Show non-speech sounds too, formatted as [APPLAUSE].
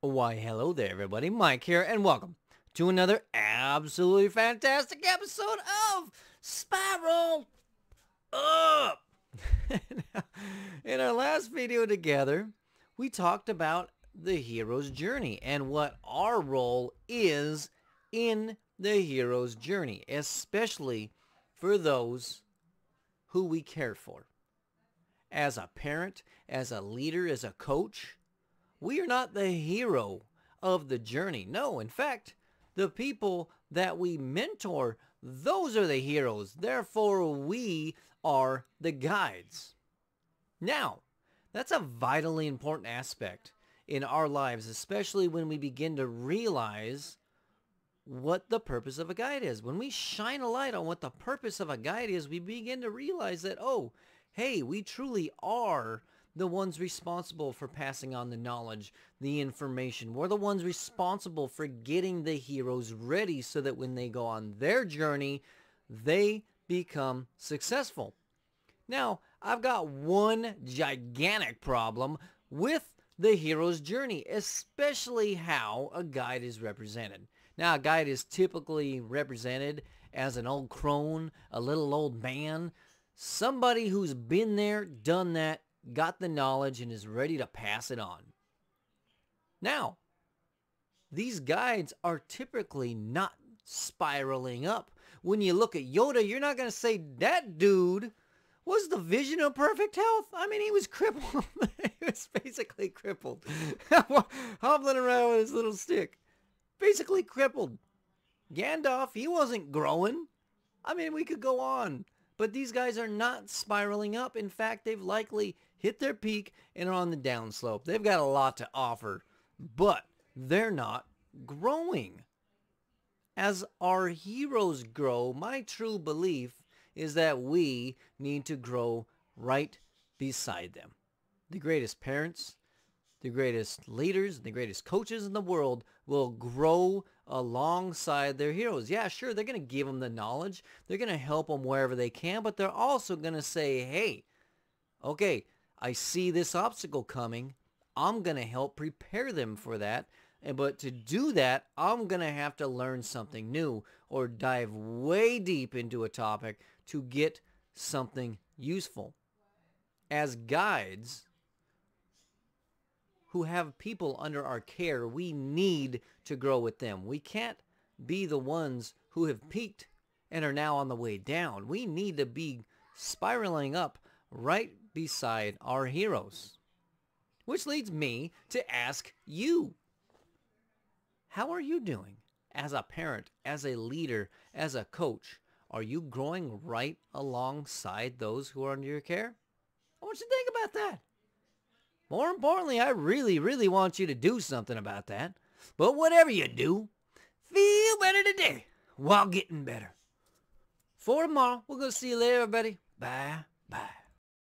Why hello there everybody, Mike here and welcome to another absolutely fantastic episode of Spiral Up! [LAUGHS] In our last video together, we talked about the hero's journey and what our role is in the hero's journey, especially for those who we care for. As a parent, as a leader, as a coach, we are not the hero of the journey. No, in fact, the people that we mentor, those are the heroes. Therefore, we are the guides. Now, that's a vitally important aspect in our lives, especially when we begin to realize what the purpose of a guide is. When we shine a light on what the purpose of a guide is, we begin to realize that, oh, hey, we truly are the ones responsible for passing on the knowledge, the information. We're the ones responsible for getting the heroes ready so that when they go on their journey, they become successful. Now, I've got one gigantic problem with the hero's journey, especially how a guide is represented. Now, a guide is typically represented as an old crone, a little old man, somebody who's been there, done that, got the knowledge and is ready to pass it on. Now, these guides are typically not spiraling up. When you look at Yoda, you're not going to say that dude was the vision of perfect health. I mean, he was crippled. [LAUGHS] he was basically crippled, [LAUGHS] hobbling around with his little stick. Basically crippled. Gandalf, he wasn't growing. I mean, we could go on. But these guys are not spiraling up. In fact, they've likely hit their peak and are on the downslope. They've got a lot to offer, but they're not growing. As our heroes grow, my true belief is that we need to grow right beside them. The greatest parents, the greatest leaders, and the greatest coaches in the world will grow alongside their heroes. Yeah, sure, they're going to give them the knowledge. They're going to help them wherever they can, but they're also going to say, hey, okay, I see this obstacle coming. I'm going to help prepare them for that. And, but to do that, I'm going to have to learn something new or dive way deep into a topic to get something useful. As guides, who have people under our care. We need to grow with them. We can't be the ones who have peaked and are now on the way down. We need to be spiraling up right beside our heroes. Which leads me to ask you, how are you doing as a parent, as a leader, as a coach? Are you growing right alongside those who are under your care? I want you to think about that. More importantly, I really, really want you to do something about that. But whatever you do, feel better today while getting better. For tomorrow, we're going to see you later, everybody. Bye. Bye.